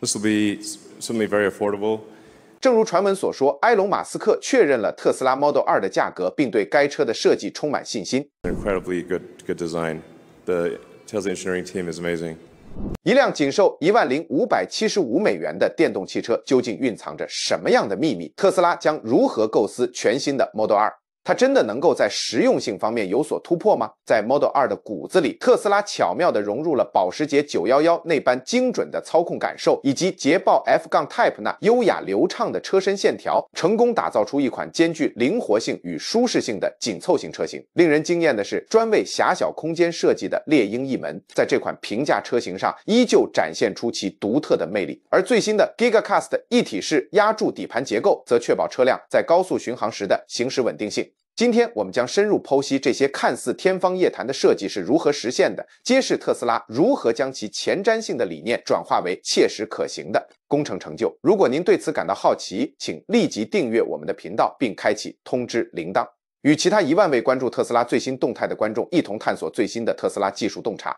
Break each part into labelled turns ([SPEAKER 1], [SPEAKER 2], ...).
[SPEAKER 1] This will certainly affordable. be very 正如传闻所说，埃隆·马斯克确认了特斯拉 Model 2的价格，并对该车的设计充满信心。incredibly good good design. The Tesla engineering team is amazing. 一辆仅售一万零五百七十五美元的电动汽车，究竟蕴藏着什么样的秘密？特斯拉将如何构思全新的 Model 2？它真的能够在实用性方面有所突破吗？在 Model 2的骨子里，特斯拉巧妙地融入了保时捷911那般精准的操控感受，以及捷豹 F 杠 Type 那优雅流畅的车身线条，成功打造出一款兼具灵活性与舒适性的紧凑型车型。令人惊艳的是，专为狭小空间设计的猎鹰翼门，在这款平价车型上依旧展现出其独特的魅力。而最新的 Giga Cast 一体式压柱底盘结构，则确保车辆在高速巡航时的行驶稳定性。今天我们将深入剖析这些看似天方夜谭的设计是如何实现的，揭示特斯拉如何将其前瞻性的理念转化为切实可行的工程成就。如果您对此感到好奇，请立即订阅我们的频道并开启通知铃铛，与其他一万位关注特斯拉最新动态的观众一同探索最新的特斯拉技术洞察。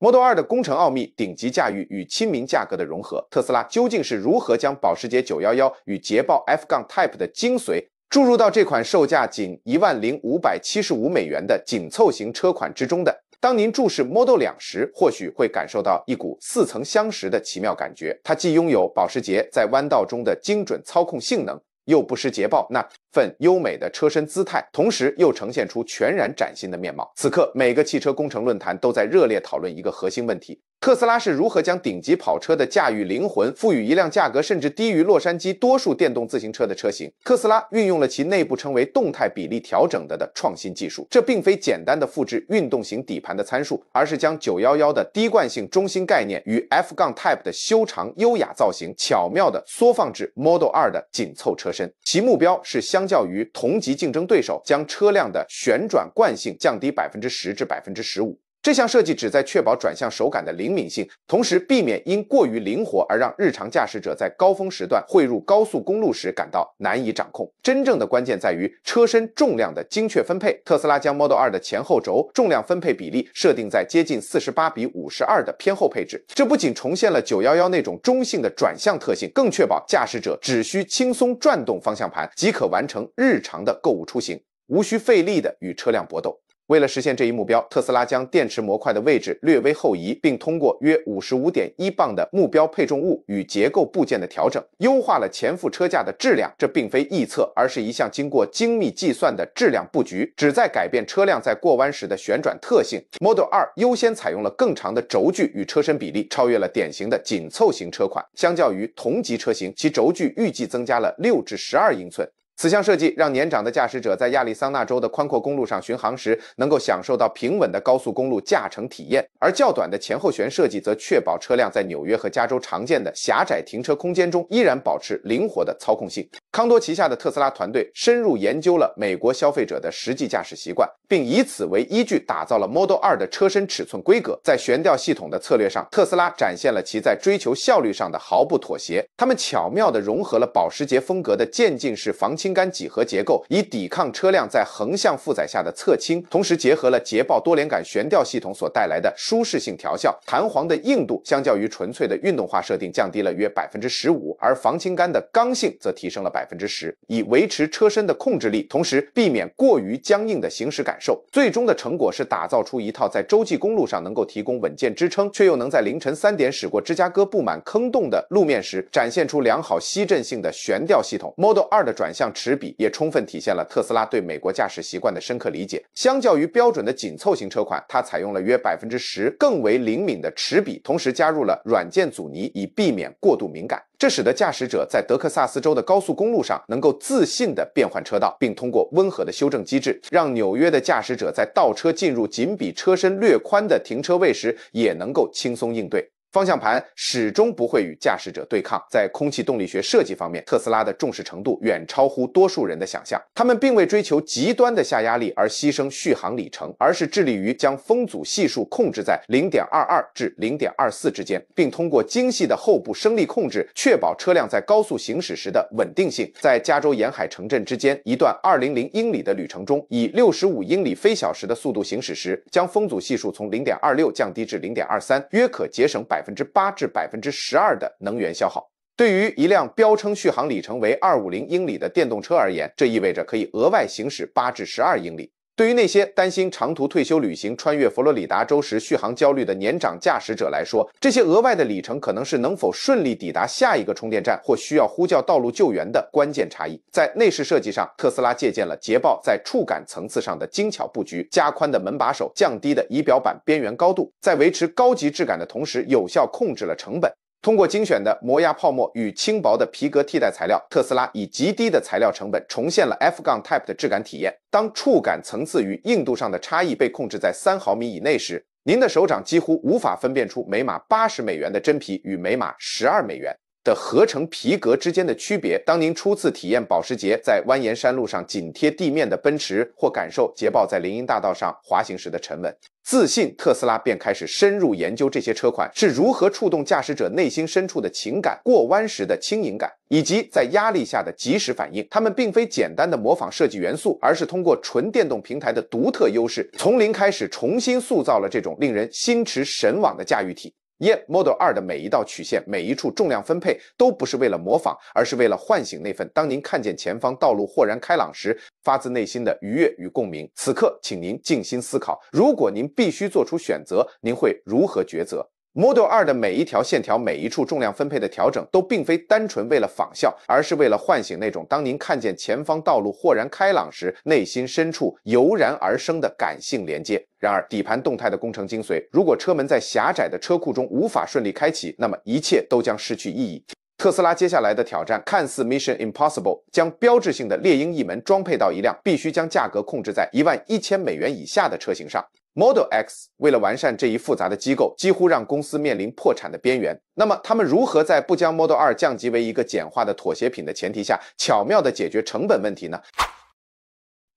[SPEAKER 1] Model 2的工程奥秘、顶级驾驭与亲民价格的融合，特斯拉究竟是如何将保时捷911与捷豹 F- 杠 Type 的精髓？注入到这款售价仅一万零五百七十五美元的紧凑型车款之中的。当您注视 Model 两时，或许会感受到一股似曾相识的奇妙感觉。它既拥有保时捷在弯道中的精准操控性能，又不失捷豹那份优美的车身姿态，同时又呈现出全然崭新的面貌。此刻，每个汽车工程论坛都在热烈讨论一个核心问题。特斯拉是如何将顶级跑车的驾驭灵魂赋予一辆价格甚至低于洛杉矶多数电动自行车的车型？特斯拉运用了其内部称为“动态比例调整”的的创新技术，这并非简单的复制运动型底盘的参数，而是将911的低惯性中心概念与 F- 杠 Type 的修长优雅造型巧妙的缩放至 Model 2的紧凑车身，其目标是相较于同级竞争对手，将车辆的旋转惯性降低百分之十至百分之十五。这项设计旨在确保转向手感的灵敏性，同时避免因过于灵活而让日常驾驶者在高峰时段汇入高速公路时感到难以掌控。真正的关键在于车身重量的精确分配。特斯拉将 Model 2的前后轴重量分配比例设定在接近四十八比五十二的偏后配置，这不仅重现了911那种中性的转向特性，更确保驾驶者只需轻松转动方向盘即可完成日常的购物出行，无需费力的与车辆搏斗。为了实现这一目标，特斯拉将电池模块的位置略微后移，并通过约五十五点一磅的目标配重物与结构部件的调整，优化了前副车架的质量。这并非臆测，而是一项经过精密计算的质量布局，旨在改变车辆在过弯时的旋转特性。Model 2优先采用了更长的轴距与车身比例，超越了典型的紧凑型车款。相较于同级车型，其轴距预计增加了六至十二英寸。此项设计让年长的驾驶者在亚利桑那州的宽阔公路上巡航时，能够享受到平稳的高速公路驾乘体验；而较短的前后悬设计则确保车辆在纽约和加州常见的狭窄停车空间中依然保持灵活的操控性。康多旗下的特斯拉团队深入研究了美国消费者的实际驾驶习惯，并以此为依据打造了 Model 2的车身尺寸规格。在悬吊系统的策略上，特斯拉展现了其在追求效率上的毫不妥协。他们巧妙地融合了保时捷风格的渐进式防倾。轻杆几何结构以抵抗车辆在横向负载下的侧倾，同时结合了捷豹多连杆悬吊系统所带来的舒适性调校。弹簧的硬度相较于纯粹的运动化设定降低了约百分之十五，而防倾杆的刚性则提升了百分之十，以维持车身的控制力，同时避免过于僵硬的行驶感受。最终的成果是打造出一套在洲际公路上能够提供稳健支撑，却又能在凌晨三点驶过芝加哥布满坑洞的路面时展现出良好吸震性的悬吊系统。Model 2的转向。持比也充分体现了特斯拉对美国驾驶习惯的深刻理解。相较于标准的紧凑型车款，它采用了约百分之十更为灵敏的持比，同时加入了软件阻尼以避免过度敏感。这使得驾驶者在德克萨斯州的高速公路上能够自信地变换车道，并通过温和的修正机制，让纽约的驾驶者在倒车进入仅比车身略宽的停车位时也能够轻松应对。方向盘始终不会与驾驶者对抗。在空气动力学设计方面，特斯拉的重视程度远超乎多数人的想象。他们并未追求极端的下压力而牺牲续航里程，而是致力于将风阻系数控制在零点二二至零点二四之间，并通过精细的后部升力控制，确保车辆在高速行驶时的稳定性。在加州沿海城镇之间一段二零零英里的旅程中，以六十五英里非小时的速度行驶时，将风阻系数从零点二六降低至零点二三，约可节省百。百分之八至百分之十二的能源消耗，对于一辆标称续航里程为二五零英里的电动车而言，这意味着可以额外行驶八至十二英里。对于那些担心长途退休旅行穿越佛罗里达州时续航焦虑的年长驾驶者来说，这些额外的里程可能是能否顺利抵达下一个充电站或需要呼叫道路救援的关键差异。在内饰设计上，特斯拉借鉴了捷豹在触感层次上的精巧布局，加宽的门把手，降低的仪表板边缘高度，在维持高级质感的同时，有效控制了成本。通过精选的磨压泡沫与轻薄的皮革替代材料，特斯拉以极低的材料成本重现了 F- 杠 Type 的质感体验。当触感层次与硬度上的差异被控制在三毫米以内时，您的手掌几乎无法分辨出每码八十美元的真皮与每码十二美元。的合成皮革之间的区别。当您初次体验保时捷在蜿蜒山路上紧贴地面的奔驰，或感受捷豹在林荫大道上滑行时的沉稳、自信，特斯拉便开始深入研究这些车款是如何触动驾驶者内心深处的情感，过弯时的轻盈感，以及在压力下的及时反应。他们并非简单的模仿设计元素，而是通过纯电动平台的独特优势，从零开始重新塑造了这种令人心驰神往的驾驭体。Y Model 2的每一道曲线，每一处重量分配，都不是为了模仿，而是为了唤醒那份当您看见前方道路豁然开朗时，发自内心的愉悦与共鸣。此刻，请您静心思考，如果您必须做出选择，您会如何抉择？Model 2的每一条线条、每一处重量分配的调整，都并非单纯为了仿效，而是为了唤醒那种当您看见前方道路豁然开朗时，内心深处油然而生的感性连接。然而，底盘动态的工程精髓，如果车门在狭窄的车库中无法顺利开启，那么一切都将失去意义。特斯拉接下来的挑战，看似 Mission Impossible，将标志性的猎鹰翼门装配到一辆必须将价格控制在一万一千美元以下的车型上。Model X 为了完善这一复杂的机构，几乎让公司面临破产的边缘。那么他们如何在不将 Model 2降级为一个简化的妥协品的前提下，巧妙的解决成本问题呢？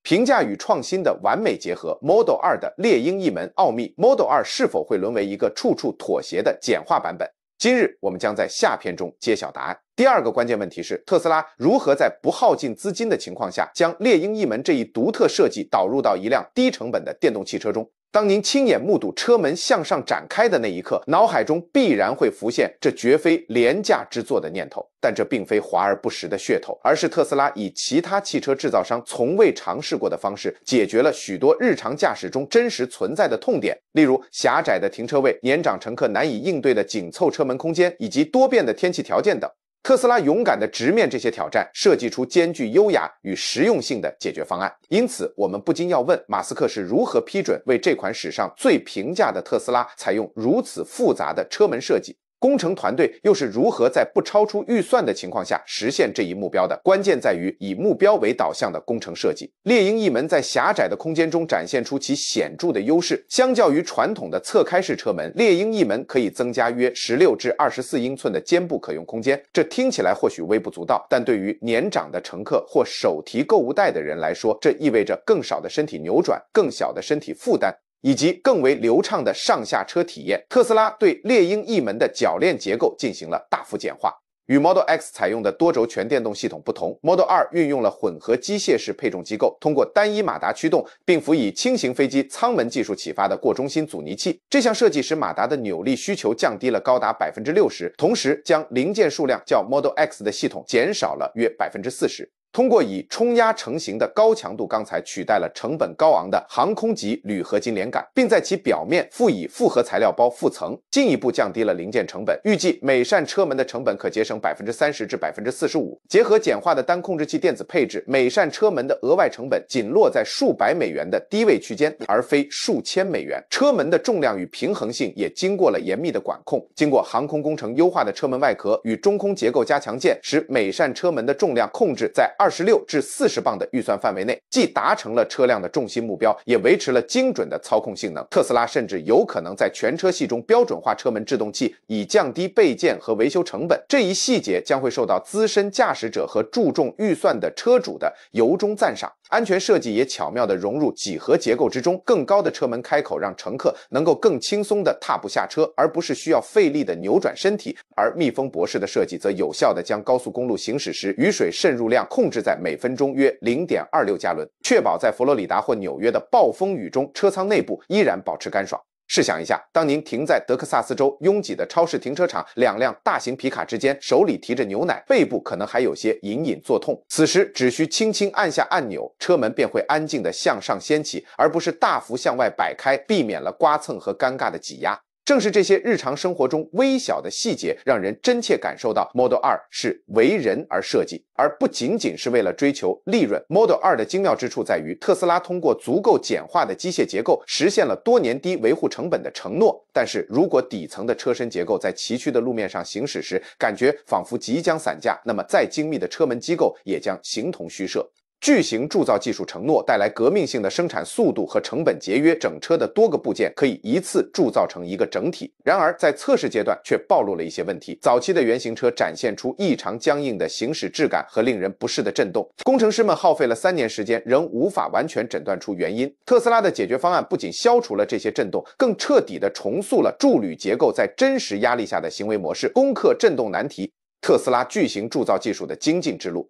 [SPEAKER 1] 评价与创新的完美结合，Model 2的猎鹰一门奥秘。Model 2是否会沦为一个处处妥协的简化版本？今日我们将在下篇中揭晓答案。第二个关键问题是特斯拉如何在不耗尽资金的情况下，将猎鹰一门这一独特设计导入到一辆低成本的电动汽车中？当您亲眼目睹车门向上展开的那一刻，脑海中必然会浮现“这绝非廉价之作”的念头。但这并非华而不实的噱头，而是特斯拉以其他汽车制造商从未尝试过的方式，解决了许多日常驾驶中真实存在的痛点，例如狭窄的停车位、年长乘客难以应对的紧凑车门空间，以及多变的天气条件等。特斯拉勇敢地直面这些挑战，设计出兼具优雅与实用性的解决方案。因此，我们不禁要问：马斯克是如何批准为这款史上最平价的特斯拉采用如此复杂的车门设计？工程团队又是如何在不超出预算的情况下实现这一目标的？关键在于以目标为导向的工程设计。猎鹰一门在狭窄的空间中展现出其显著的优势。相较于传统的侧开式车门，猎鹰一门可以增加约十六至二十四英寸的肩部可用空间。这听起来或许微不足道，但对于年长的乘客或手提购物袋的人来说，这意味着更少的身体扭转、更小的身体负担。以及更为流畅的上下车体验。特斯拉对猎鹰翼门的铰链结构进行了大幅简化。与 Model X 采用的多轴全电动系统不同，Model 2运用了混合机械式配重机构，通过单一马达驱动，并辅以轻型飞机舱门技术启发的过中心阻尼器。这项设计使马达的扭力需求降低了高达百分之六十，同时将零件数量较 Model X 的系统减少了约百分之四十。通过以冲压成型的高强度钢材取代了成本高昂的航空级铝合金连杆，并在其表面附以复合材料包覆层，进一步降低了零件成本。预计每扇车门的成本可节省百分之三十至百分之四十五。结合简化的单控制器电子配置，每扇车门的额外成本仅落在数百美元的低位区间，而非数千美元。车门的重量与平衡性也经过了严密的管控。经过航空工程优化的车门外壳与中空结构加强件，使每扇车门的重量控制在。二十六至四十磅的预算范围内，既达成了车辆的重心目标，也维持了精准的操控性能。特斯拉甚至有可能在全车系中标准化车门制动器，以降低备件和维修成本。这一细节将会受到资深驾驶者和注重预算的车主的由衷赞赏。安全设计也巧妙地融入几何结构之中，更高的车门开口让乘客能够更轻松地踏步下车，而不是需要费力地扭转身体。而密封博士的设计则有效地将高速公路行驶时雨水渗入量控。控制在每分钟约零点二六加仑，确保在佛罗里达或纽约的暴风雨中，车舱内部依然保持干爽。试想一下，当您停在德克萨斯州拥挤的超市停车场，两辆大型皮卡之间，手里提着牛奶，背部可能还有些隐隐作痛。此时只需轻轻按下按钮，车门便会安静的向上掀起，而不是大幅向外摆开，避免了刮蹭和尴尬的挤压。正是这些日常生活中微小的细节，让人真切感受到 Model 二是为人而设计，而不仅仅是为了追求利润。Model 二的精妙之处在于，特斯拉通过足够简化的机械结构，实现了多年低维护成本的承诺。但是，如果底层的车身结构在崎岖的路面上行驶时，感觉仿佛即将散架，那么再精密的车门机构也将形同虚设。巨型铸造技术承诺带来革命性的生产速度和成本节约，整车的多个部件可以一次铸造成一个整体。然而，在测试阶段却暴露了一些问题。早期的原型车展现出异常僵硬的行驶质感和令人不适的震动。工程师们耗费了三年时间，仍无法完全诊断出原因。特斯拉的解决方案不仅消除了这些震动，更彻底地重塑了铸铝结构在真实压力下的行为模式，攻克震动难题。特斯拉巨型铸造技术的精进之路。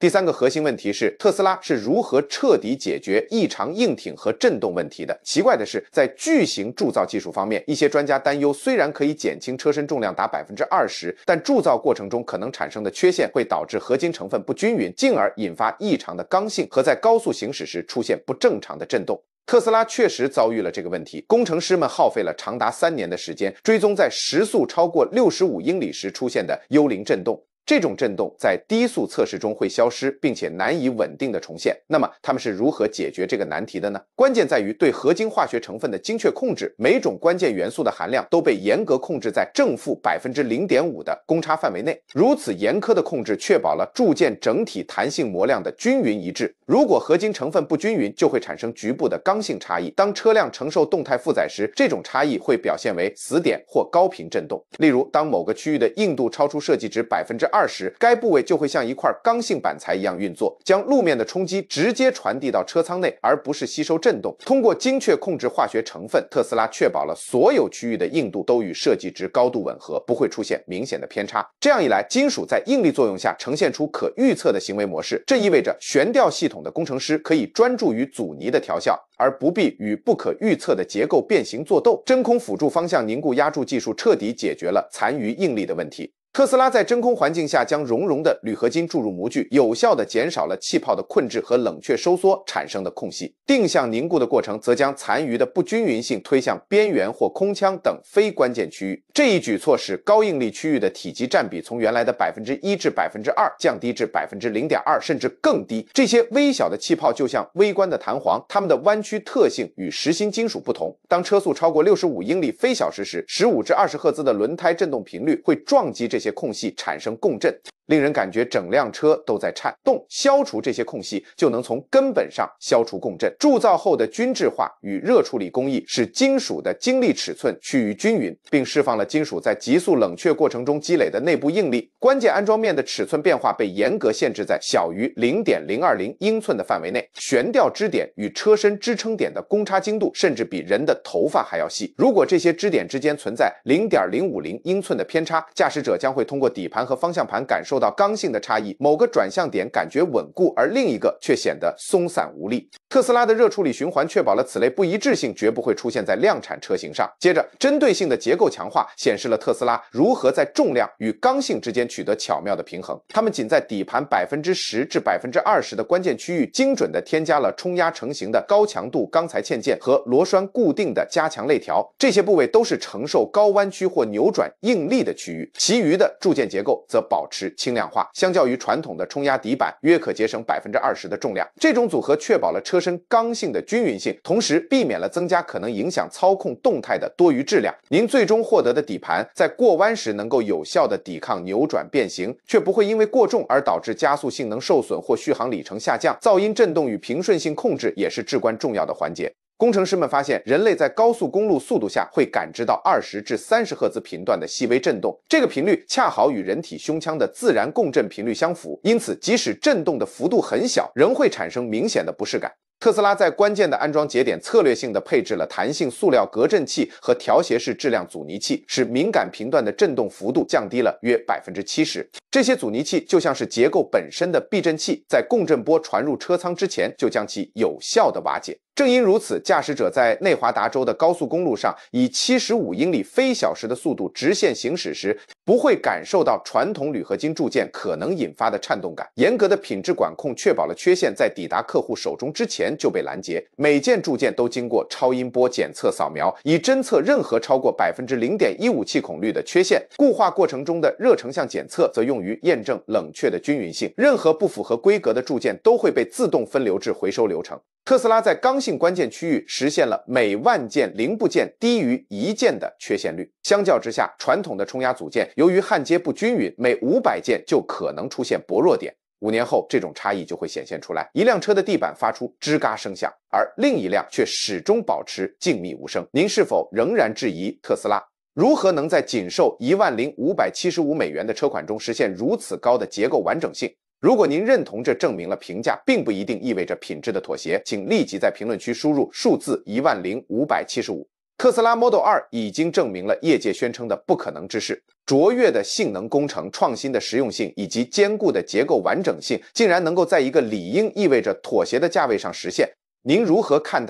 [SPEAKER 1] 第三个核心问题是特斯拉是如何彻底解决异常硬挺和震动问题的？奇怪的是，在巨型铸造技术方面，一些专家担忧，虽然可以减轻车身重量达百分之二十，但铸造过程中可能产生的缺陷会导致合金成分不均匀，进而引发异常的刚性和在高速行驶时出现不正常的震动。特斯拉确实遭遇了这个问题，工程师们耗费了长达三年的时间，追踪在时速超过六十五英里时出现的幽灵震动。这种振动在低速测试中会消失，并且难以稳定的重现。那么他们是如何解决这个难题的呢？关键在于对合金化学成分的精确控制，每种关键元素的含量都被严格控制在正负百分之零点五的公差范围内。如此严苛的控制，确保了铸件整体弹性模量的均匀一致。如果合金成分不均匀，就会产生局部的刚性差异。当车辆承受动态负载时，这种差异会表现为死点或高频振动。例如，当某个区域的硬度超出设计值百分之二。二十，该部位就会像一块刚性板材一样运作，将路面的冲击直接传递到车舱内，而不是吸收震动。通过精确控制化学成分，特斯拉确保了所有区域的硬度都与设计值高度吻合，不会出现明显的偏差。这样一来，金属在应力作用下呈现出可预测的行为模式，这意味着悬吊系统的工程师可以专注于阻尼的调校，而不必与不可预测的结构变形作斗。真空辅助方向凝固压铸技术彻底解决了残余应力的问题。特斯拉在真空环境下将熔融的铝合金注入模具，有效地减少了气泡的困滞和冷却收缩产生的空隙。定向凝固的过程则将残余的不均匀性推向边缘或空腔等非关键区域。这一举措使高应力区域的体积占比从原来的百分之一至百分之二降低至百分之零点二甚至更低。这些微小的气泡就像微观的弹簧，它们的弯曲特性与实心金属不同。当车速超过六十五英里非小时时，十五至二十赫兹的轮胎振动频率会撞击这。一些空隙产生共振。令人感觉整辆车都在颤动。消除这些空隙，就能从根本上消除共振。铸造后的均质化与热处理工艺使金属的晶粒尺寸趋于均匀，并释放了金属在急速冷却过程中积累的内部应力。关键安装面的尺寸变化被严格限制在小于零点零二零英寸的范围内。悬吊支点与车身支撑点的公差精度甚至比人的头发还要细。如果这些支点之间存在零点零五零英寸的偏差，驾驶者将会通过底盘和方向盘感受。到刚性的差异，某个转向点感觉稳固，而另一个却显得松散无力。特斯拉的热处理循环确保了此类不一致性绝不会出现在量产车型上。接着，针对性的结构强化显示了特斯拉如何在重量与刚性之间取得巧妙的平衡。他们仅在底盘百分之十至百分之二十的关键区域精准地添加了冲压成型的高强度钢材嵌件和螺栓固定的加强肋条，这些部位都是承受高弯曲或扭转应力的区域。其余的铸件结构则保持。轻量化，相较于传统的冲压底板，约可节省百分之二十的重量。这种组合确保了车身刚性的均匀性，同时避免了增加可能影响操控动态的多余质量。您最终获得的底盘，在过弯时能够有效的抵抗扭转变形，却不会因为过重而导致加速性能受损或续航里程下降。噪音、振动与平顺性控制也是至关重要的环节。工程师们发现，人类在高速公路速度下会感知到二十至三十赫兹频段的细微震动，这个频率恰好与人体胸腔的自然共振频率相符，因此即使震动的幅度很小，仍会产生明显的不适感。特斯拉在关键的安装节点策略性的配置了弹性塑料隔震器和调谐式质量阻尼器，使敏感频段的震动幅度降低了约百分之七十。这些阻尼器就像是结构本身的避震器，在共振波传入车舱之前就将其有效的瓦解。正因如此，驾驶者在内华达州的高速公路上以七十五英里非小时的速度直线行驶时。不会感受到传统铝合金铸件可能引发的颤动感。严格的品质管控确保了缺陷在抵达客户手中之前就被拦截。每件铸件都经过超音波检测扫描，以侦测任何超过百分之零点一五气孔率的缺陷。固化过程中的热成像检测则用于验证冷却的均匀性。任何不符合规格的铸件都会被自动分流至回收流程。特斯拉在刚性关键区域实现了每万件零部件低于一件的缺陷率。相较之下，传统的冲压组件。由于焊接不均匀，每五百件就可能出现薄弱点。五年后，这种差异就会显现出来。一辆车的地板发出吱嘎声响，而另一辆却始终保持静谧无声。您是否仍然质疑特斯拉如何能在仅售一万零五百七十五美元的车款中实现如此高的结构完整性？如果您认同这证明了评价并不一定意味着品质的妥协，请立即在评论区输入数字一万零五百七十五。特斯拉 Model 2已经证明了业界宣称的不可能之事：卓越的性能、工程创新的实用性以及坚固的结构完整性，竟然能够在一个理应意味着妥协的价位上实现。您如何看待？